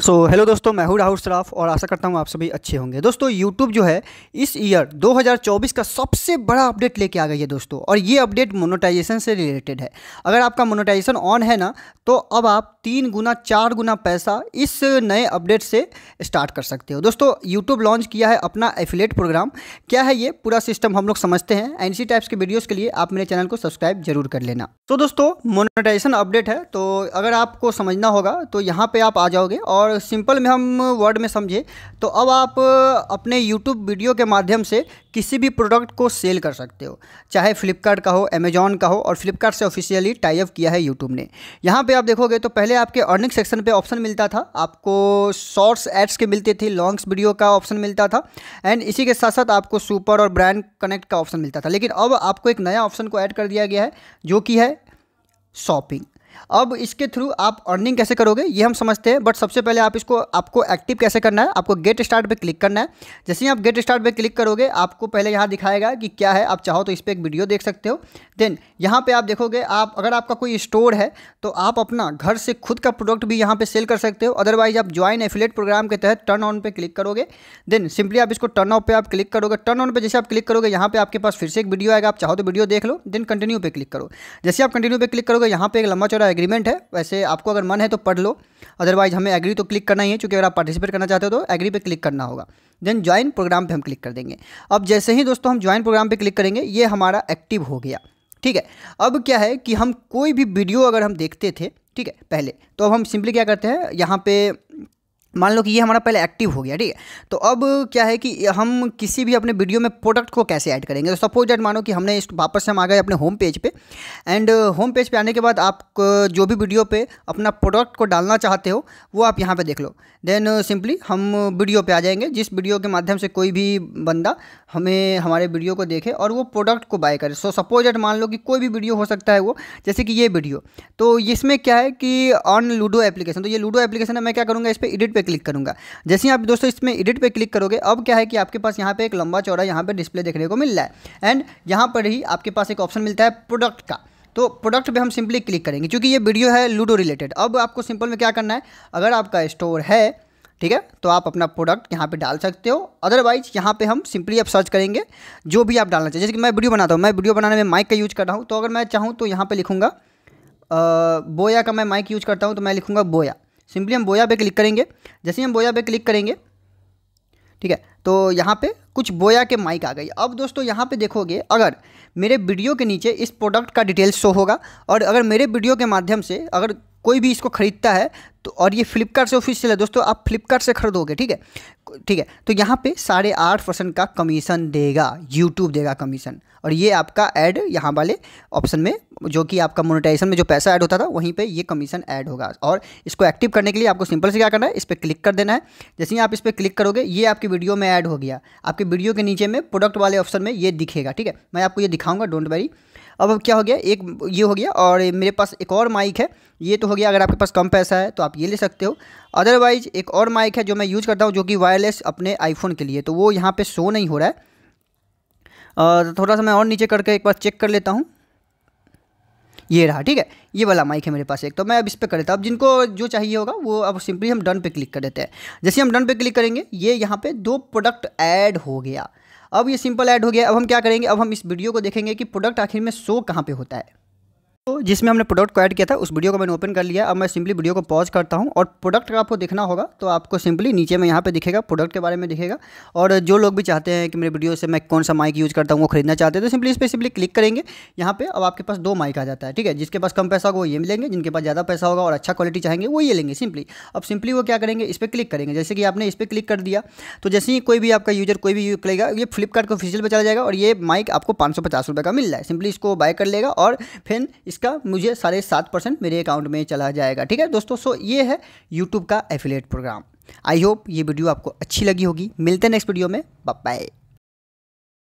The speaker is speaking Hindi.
सो so, हेलो दोस्तों मैं हूँ राहुल श्राफ और आशा करता हूँ आप सभी अच्छे होंगे दोस्तों यूट्यूब जो है इस ईयर 2024 का सबसे बड़ा अपडेट लेके आ गई है दोस्तों और ये अपडेट मोनोटाइजेशन से रिलेटेड है अगर आपका मोनोटाइजेशन ऑन है ना तो अब आप तीन गुना चार गुना पैसा इस नए अपडेट से स्टार्ट कर सकते हो दोस्तों यूट्यूब लॉन्च किया है अपना एफिलेट प्रोग्राम क्या है ये पूरा सिस्टम हम लोग समझते हैं एन टाइप्स के वीडियोज़ के लिए आप मेरे चैनल को सब्सक्राइब जरूर कर लेना तो दोस्तों मोनोटाइजेशन अपडेट है तो अगर आपको समझना होगा तो यहाँ पर आप आ जाओगे और और सिंपल में हम वर्ड में समझे तो अब आप अपने यूट्यूब वीडियो के माध्यम से किसी भी प्रोडक्ट को सेल कर सकते हो चाहे फ्लिपकार्ट का हो अमेजॉन का हो और फ्लिपकार्ट से ऑफिशियली टाइप किया है यूट्यूब ने यहाँ पे आप देखोगे तो पहले आपके अर्निंग सेक्शन पे ऑप्शन मिलता था आपको शॉर्ट्स एड्स के मिलते थे लॉन्ग्स वीडियो का ऑप्शन मिलता था एंड इसी के साथ साथ आपको सुपर और ब्रांड कनेक्ट का ऑप्शन मिलता था लेकिन अब आपको एक नया ऑप्शन को ऐड कर दिया गया है जो कि है शॉपिंग अब इसके थ्रू आप अर्निंग कैसे करोगे ये हम समझते हैं बट सबसे पहले आप इसको आपको एक्टिव कैसे करना है आपको गेट स्टार्ट पे क्लिक करना है जैसे ही आप गेट स्टार्ट पे क्लिक करोगे आपको पहले यहाँ दिखाएगा कि क्या है आप चाहो तो इस पर एक वीडियो देख सकते हो देन यहाँ पर आप देखोगे आप अगर आपका कोई स्टोर है तो आप अपना घर से खुद का प्रोडक्ट भी यहाँ पर सेल कर सकते हो अदरवाइज आप ज्वाइन एफिलेट प्रोग्राम के तहत टर्न ऑन पर क्लिक करोगे देन सिंपली आप इसको टर्न ऑफ पर आप क्लिक करोगे टर्न ऑन पर जैसे आप क्लिक करोगे यहाँ पर आपके पास फिर से एक वीडियो आएगा आप चाहो तो वीडियो देख लो देन कंटिन्यू पर क्लिक करो जैसे आप कंटिन्यू पर क्लिक करोगे यहाँ पर एक लंबा मेरा एग्रीमेंट है वैसे आपको अगर मन है तो पढ़ लो अदरवाइज हमें एग्री तो क्लिक करना ही है क्योंकि अगर आप पार्टिसिपेट करना चाहते हो तो एग्री पे क्लिक करना होगा देन ज्वाइन प्रोग्राम पे हम क्लिक कर देंगे अब जैसे ही दोस्तों हम ज्वाइन प्रोग्राम पे क्लिक करेंगे ये हमारा एक्टिव हो गया ठीक है अब क्या है कि हम कोई भी वीडियो अगर हम देखते थे ठीक है पहले तो अब हम सिंपली क्या करते हैं यहाँ पे मान लो कि ये हमारा पहले एक्टिव हो गया ठीक है तो अब क्या है कि हम किसी भी अपने वीडियो में प्रोडक्ट को कैसे ऐड करेंगे तो सपोज दैट मानो कि हमने इस वापस से हम आ गए अपने होम पेज पे एंड होम पेज पे आने के बाद आप जो भी वीडियो पे अपना प्रोडक्ट को डालना चाहते हो वो आप यहाँ पे देख लो देन सिंपली हम वीडियो पर आ जाएंगे जिस वीडियो के माध्यम से कोई भी बंदा हमें हमारे वीडियो को देखे और वो प्रोडक्ट को बाय करे सो सपोज दैट मान लो कि कोई भी वीडियो हो सकता है वो जैसे कि ये वीडियो तो इसमें क्या है कि ऑन लूडो एप्लीकेशन तो ये लूडो एप्लीकेशन है मैं क्या करूँगा इस पर एडिट पे पे क्लिक करूंगा जैसे ही आप दोस्तों इसमें एडिट पे क्लिक करोगे अब क्या है कि आपके पास यहाँ पे एक लंबा चौड़ा यहाँ पे डिस्प्ले देखने को मिल रहा है एंड यहाँ पर ही आपके पास एक ऑप्शन मिलता है प्रोडक्ट का तो प्रोडक्ट पे हम सिंपली क्लिक करेंगे क्योंकि ये वीडियो है लूडो रिलेटेड अब आपको सिंपल में क्या करना है अगर आपका स्टोर है ठीक है तो आप अपना प्रोडक्ट यहाँ पे डाल सकते हो अदरवाइज यहाँ पे हम सिंपली आप सर्च करेंगे जो भी आप डालना चाहिए जैसे कि मैं वीडियो बनाता हूँ मैं वीडियो बनाने में माइक का यूज़ कर रहा हूँ तो अगर मैं चाहूँ तो यहाँ पर लिखूँगा बोया का मैं माइक यूज़ करता हूँ तो मैं लिखूँगा बोया सिंपली हम बोया पे क्लिक करेंगे जैसे ही हम बोया पे क्लिक करेंगे ठीक है तो यहाँ पे कुछ बोया के माइक आ गई अब दोस्तों यहाँ पे देखोगे अगर मेरे वीडियो के नीचे इस प्रोडक्ट का डिटेल्स शो होगा और अगर मेरे वीडियो के माध्यम से अगर कोई भी इसको ख़रीदता है तो और ये फ्लिपकार्ट से ऑफिशियल है दोस्तों आप फ्लिपकार्ट से खरीदोगे ठीक है ठीक है तो यहाँ पे साढ़े आठ परसेंट का कमीशन देगा यूट्यूब देगा कमीशन और ये आपका ऐड यहाँ वाले ऑप्शन में जो कि आपका मोनेटाइजेशन में जो पैसा ऐड होता था वहीं पे ये कमीशन ऐड होगा और इसको एक्टिव करने के लिए आपको सिंपल से क्या करना है इस पर क्लिक कर देना है जैसे ही आप इस पर क्लिक करोगे ये आपकी वीडियो में ऐड हो गया आपके वीडियो के नीचे में प्रोडक्ट वाले ऑप्शन में ये दिखेगा ठीक है मैं आपको ये दिखाऊंगा डोंट वरी अब अब क्या हो गया एक ये हो गया और मेरे पास एक और माइक है ये तो हो गया अगर आपके पास कम पैसा है तो आप ये ले सकते हो अदरवाइज एक और माइक है जो मैं यूज़ करता हूँ जो कि वायरलेस अपने आईफोन के लिए तो वो यहाँ पर शो नहीं हो रहा है थोड़ा सा मैं और नीचे करके एक बार चेक कर लेता हूँ ये रहा ठीक है ये वाला माइक है मेरे पास एक तो मैं अब इस पर कर देता अब जिनको जो चाहिए होगा वो अब सिंपली हम डन पे क्लिक कर देते हैं जैसे हम डन पे क्लिक करेंगे ये यहाँ पे दो प्रोडक्ट ऐड हो गया अब ये सिंपल ऐड हो गया अब हम क्या करेंगे अब हम इस वीडियो को देखेंगे कि प्रोडक्ट आखिर में शो कहाँ पे होता है तो जिसमें हमने प्रोडक्ट को ऐड किया था उस वीडियो को मैंने ओपन कर लिया अब मैं सिंपली वीडियो को पॉज करता हूँ और प्रोडक्ट का आपको देखना होगा तो आपको सिंपली नीचे में यहाँ पे दिखेगा प्रोडक्ट के बारे में दिखेगा और जो लोग भी चाहते हैं कि मेरे वीडियो से मैं कौन सा माइक यूज़ करता हूँ वो खरीदना चाहते हैं तो सिंपली इस पर सिंपली क्लिक करेंगे यहाँ पर अब आपके पास दो माइक आ जाता है ठीक है जिसके पास कम पैसा होगा वो ये मिलेंगे जिनके पास ज़्यादा पैसा होगा और अच्छा क्वालिटी चाहेंगे वो ये लेंगे सिंपली अब सिंपली वो क्या करेंगे इस पर क्लिक करेंगे जैसे कि आपने इस पर क्लिक कर दिया तो जैसे ही कोई भी आपका यूजर कोई भी यूज करेगा ये फ्लिपकार्ट को फिजल पर चला जाएगा और ये माइक आपको पाँच सौ का मिल रहा है सिंपली इसको बाय कर लेगा और फिर इसका मुझे साढ़े सात परसेंट मेरे अकाउंट में चला जाएगा ठीक है दोस्तों सो ये है यूट्यूब का एफिलेट प्रोग्राम आई होप ये वीडियो आपको अच्छी लगी होगी मिलते हैं नेक्स्ट वीडियो में बाय